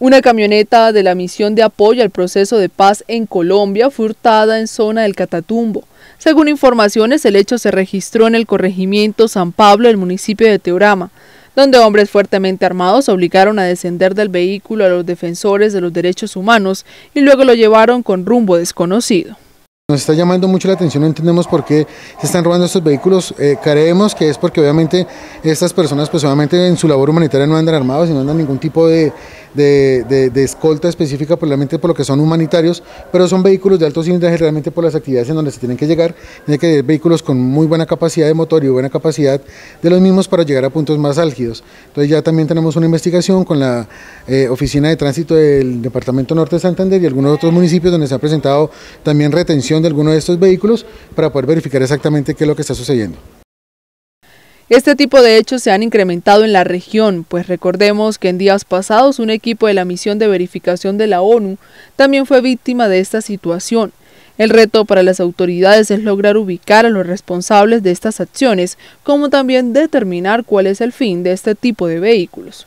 Una camioneta de la misión de apoyo al proceso de paz en Colombia fue hurtada en zona del Catatumbo. Según informaciones, el hecho se registró en el corregimiento San Pablo del municipio de Teorama, donde hombres fuertemente armados obligaron a descender del vehículo a los defensores de los derechos humanos y luego lo llevaron con rumbo desconocido. Nos está llamando mucho la atención, no entendemos por qué se están robando estos vehículos. Eh, creemos que es porque obviamente estas personas, pues obviamente en su labor humanitaria no andan armados y no andan ningún tipo de, de, escolta específica, probablemente por lo que son humanitarios, pero son vehículos de alto cilindraje realmente por las actividades en donde se tienen que llegar. Tienen que ser vehículos con muy buena capacidad de motor y buena capacidad de los mismos para llegar a puntos más álgidos. Entonces ya también tenemos una investigación con la eh, Oficina de Tránsito del Departamento Norte de Santander y algunos otros municipios donde se ha presentado también retención de algunos de estos vehículos para poder verificar exactamente qué es lo que está sucediendo. Este tipo de hechos se han incrementado en la región, pues recordemos que en días pasados un equipo de la misión de verificación de la ONU también fue víctima de esta situación. El reto para las autoridades es lograr ubicar a los responsables de estas acciones, como también determinar cuál es el fin de este tipo de vehículos.